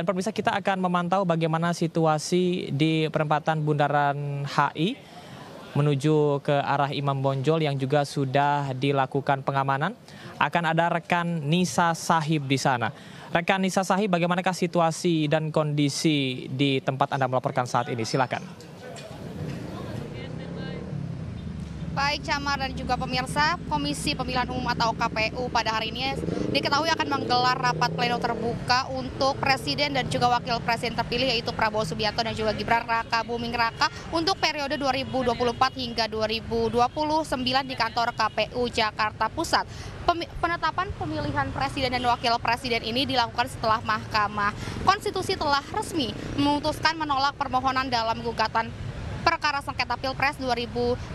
Dan pemirsa kita akan memantau bagaimana situasi di perempatan Bundaran HI menuju ke arah Imam Bonjol yang juga sudah dilakukan pengamanan. Akan ada rekan Nisa Sahib di sana. Rekan Nisa Sahib, bagaimanakah situasi dan kondisi di tempat Anda melaporkan saat ini? Silakan. baik Camar dan juga pemirsa, Komisi Pemilihan Umum atau KPU pada hari ini diketahui akan menggelar rapat pleno terbuka untuk Presiden dan juga Wakil Presiden terpilih yaitu Prabowo Subianto dan juga Gibran Raka Buming Raka untuk periode 2024 hingga 2029 di kantor KPU Jakarta Pusat. Pem penetapan pemilihan Presiden dan Wakil Presiden ini dilakukan setelah Mahkamah Konstitusi telah resmi memutuskan menolak permohonan dalam gugatan perkara sengketa Pilpres 2024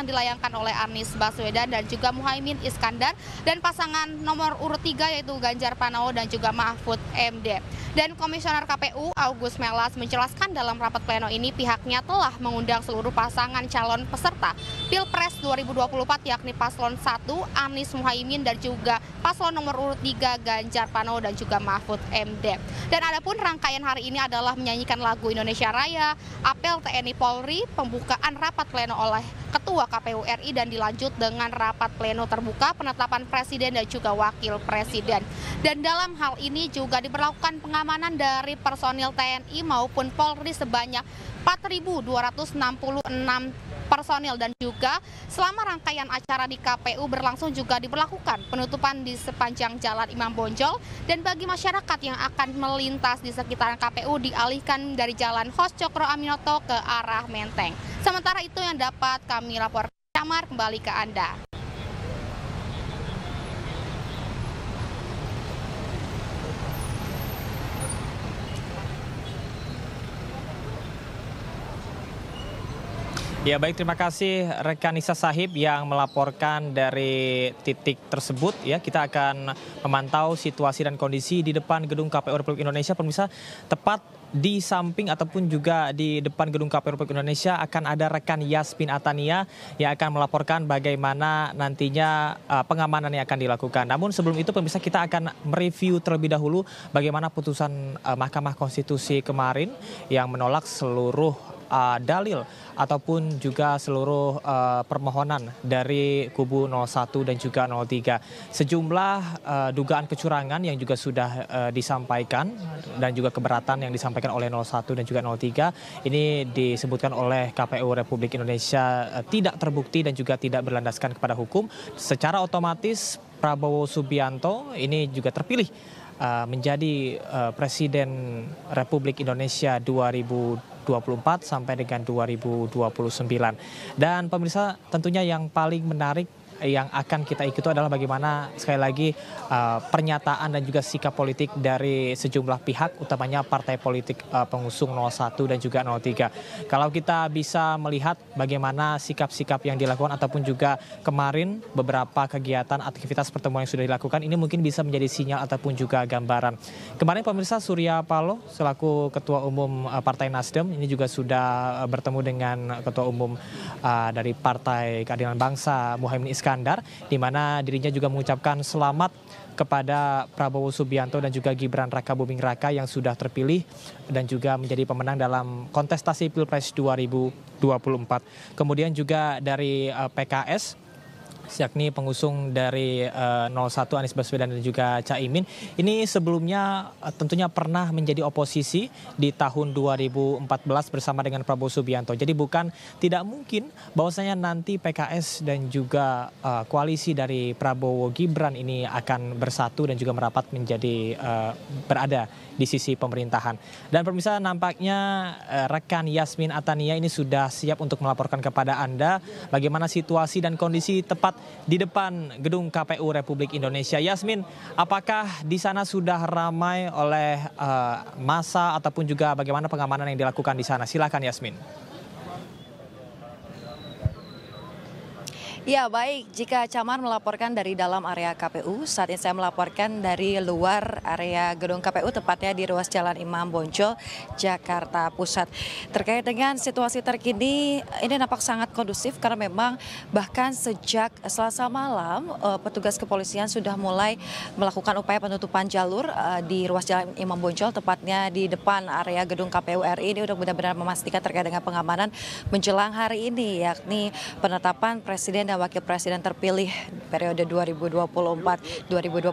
yang dilayangkan oleh Anies Baswedan dan juga Muhaimin Iskandar dan pasangan nomor urut 3 yaitu Ganjar Pranowo dan juga Mahfud MD. Dan Komisioner KPU Agus Melas menjelaskan dalam rapat pleno ini pihaknya telah mengundang seluruh pasangan calon peserta Pilpres 2024 yakni paslon 1 Anies Muhaimin dan juga paslon nomor urut 3 Ganjar Pranowo dan juga Mahfud MD. Dan adapun rangkaian hari ini adalah menyanyikan lagu Indonesia Raya, apel TNI Polri, pembukaan rapat pleno oleh Ketua KPU RI dan dilanjut dengan rapat pleno terbuka penetapan presiden dan juga wakil presiden. Dan dalam hal ini juga diberlakukan pengamanan dari personil TNI maupun Polri sebanyak 4.266 personil dan juga selama rangkaian acara di KPU berlangsung juga diberlakukan penutupan di sepanjang jalan Imam Bonjol dan bagi masyarakat yang akan melintas di sekitaran KPU dialihkan dari jalan Hos Cokro Aminoto ke arah Menteng. Sementara itu yang dapat kami laporkan kembali ke Anda. Ya baik terima kasih rekan Rekanisa Sahib yang melaporkan dari titik tersebut ya kita akan memantau situasi dan kondisi di depan gedung KPU Republik Indonesia pemirsa tepat di samping ataupun juga di depan gedung KPU Republik Indonesia akan ada rekan Yasmin Atania yang akan melaporkan bagaimana nantinya uh, pengamanan yang akan dilakukan. Namun sebelum itu pemirsa kita akan mereview terlebih dahulu bagaimana putusan uh, Mahkamah Konstitusi kemarin yang menolak seluruh uh, dalil ataupun juga seluruh uh, permohonan dari kubu 01 dan juga 03. Sejumlah uh, dugaan kecurangan yang juga sudah uh, disampaikan dan juga keberatan yang disampaikan oleh 01 dan juga 03 ini disebutkan oleh KPU Republik Indonesia uh, tidak terbukti dan juga tidak berlandaskan kepada hukum. Secara otomatis Prabowo Subianto ini juga terpilih menjadi Presiden Republik Indonesia 2020 2024 sampai dengan 2029. Dan pemirsa tentunya yang paling menarik yang akan kita ikuti adalah bagaimana sekali lagi eh, pernyataan dan juga sikap politik dari sejumlah pihak utamanya partai politik eh, pengusung 01 dan juga 03. Kalau kita bisa melihat bagaimana sikap-sikap yang dilakukan ataupun juga kemarin beberapa kegiatan aktivitas pertemuan yang sudah dilakukan ini mungkin bisa menjadi sinyal ataupun juga gambaran. Kemarin pemirsa Surya Paloh selaku ketua umum eh, Partai Nasdem ini juga sudah bertemu dengan ketua umum dari Partai Keadilan Bangsa Muhammad Iskandar Iskandar, di mana dirinya juga mengucapkan selamat kepada Prabowo Subianto dan juga Gibran Raka Buming Raka yang sudah terpilih dan juga menjadi pemenang dalam kontestasi Pilpres 2024. Kemudian juga dari eh, PKS yakni pengusung dari uh, eh, 01 Anies Baswedan dan juga Caimin. Ini sebelumnya uh, tentunya pernah menjadi oposisi di tahun 2014 bersama dengan Prabowo Subianto. Jadi bukan tidak mungkin bahwasanya nanti PKS dan juga uh, koalisi dari Prabowo Gibran ini akan bersatu dan juga merapat menjadi uh, berada di sisi pemerintahan. Dan pemirsa nampaknya uh, rekan Yasmin Atania ini sudah siap untuk melaporkan kepada Anda bagaimana situasi dan kondisi tepat di depan gedung KPU Republik Indonesia. Yasmin, apakah di sana sudah ramai oleh uh, eh, masa ataupun juga bagaimana pengamanan yang dilakukan di sana? Silakan Yasmin. Ya baik, jika Camar melaporkan dari dalam area KPU, saat ini saya melaporkan dari luar area gedung KPU, tepatnya di ruas Jalan Imam Bonjol, Jakarta Pusat. Terkait dengan situasi terkini, ini nampak sangat kondusif karena memang bahkan sejak selasa malam eh, petugas kepolisian sudah mulai melakukan upaya penutupan jalur eh, di ruas Jalan Imam Bonjol, tepatnya di depan area gedung KPU RI ini untuk benar-benar memastikan terkait dengan pengamanan menjelang hari ini, yakni penetapan Presiden dan wakil presiden terpilih periode 2024-2029.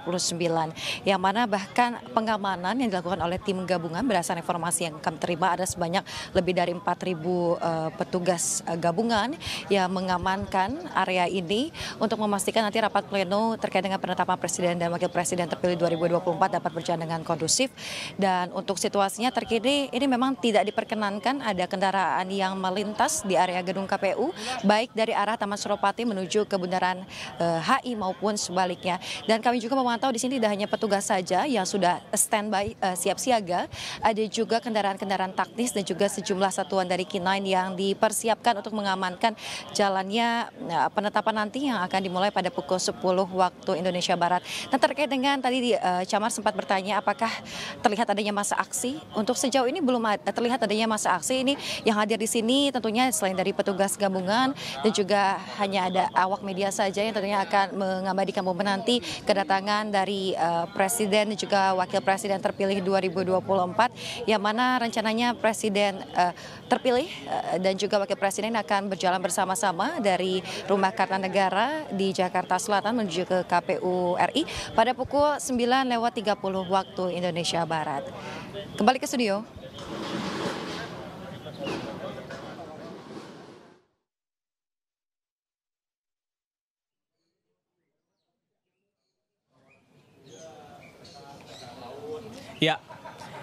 Yang mana bahkan pengamanan yang dilakukan oleh tim gabungan berdasarkan informasi yang kami terima ada sebanyak lebih dari 4.000 uh, eh, petugas uh, gabungan yang mengamankan area ini untuk memastikan nanti rapat pleno terkait dengan penetapan presiden dan wakil presiden terpilih 2024 dapat berjalan dengan kondusif dan untuk situasinya terkini ini memang tidak diperkenankan ada kendaraan yang melintas di area gedung KPU baik dari arah Taman Suropati menuju ke Bundaran eh, HI maupun sebaliknya. Dan kami juga memantau di sini tidak hanya petugas saja yang sudah standby eh, siap siaga, ada juga kendaraan-kendaraan taktis dan juga sejumlah satuan dari K9 yang dipersiapkan untuk mengamankan jalannya eh, penetapan nanti yang akan dimulai pada pukul 10 waktu Indonesia Barat. Nah terkait dengan tadi di eh, Camar sempat bertanya apakah terlihat adanya masa aksi? Untuk sejauh ini belum ada, terlihat adanya masa aksi ini yang hadir di sini tentunya selain dari petugas gabungan dan juga hanya ada tidak awak media saja yang tentunya akan mengabadikan momen nanti kedatangan dari uh, Presiden dan juga Wakil Presiden terpilih 2024 yang mana rencananya Presiden uh, terpilih uh, dan juga Wakil Presiden akan berjalan bersama-sama dari Rumah Kartanegara di Jakarta Selatan menuju ke KPU RI pada pukul 9 waktu Indonesia Barat. Kembali ke studio. Ya,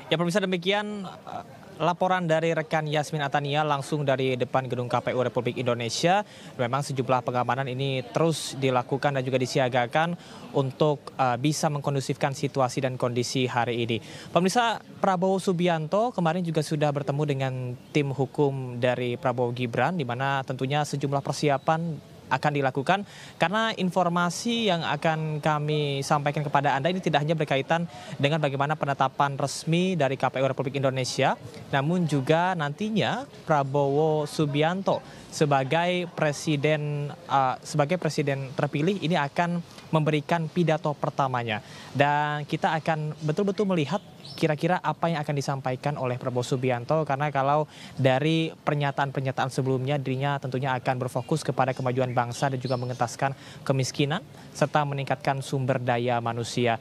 ya pemirsa demikian eh, laporan dari rekan Yasmin Atania langsung dari depan gedung KPU Republik Indonesia. Memang sejumlah pengamanan ini terus dilakukan dan juga disiagakan untuk uh, bisa mengkondusifkan situasi dan kondisi hari ini. Pemirsa Prabowo Subianto kemarin juga sudah bertemu dengan tim hukum dari Prabowo Gibran di mana tentunya sejumlah persiapan akan dilakukan karena informasi yang akan kami sampaikan kepada Anda ini tidak hanya berkaitan dengan bagaimana penetapan resmi dari KPU Republik Indonesia namun juga nantinya Prabowo Subianto sebagai presiden uh, sebagai presiden terpilih ini akan memberikan pidato pertamanya dan kita akan betul-betul melihat kira-kira apa yang akan disampaikan oleh Prabowo Subianto karena kalau dari pernyataan-pernyataan sebelumnya dirinya tentunya akan berfokus kepada kemajuan bangsa dan juga mengentaskan kemiskinan serta meningkatkan sumber daya manusia.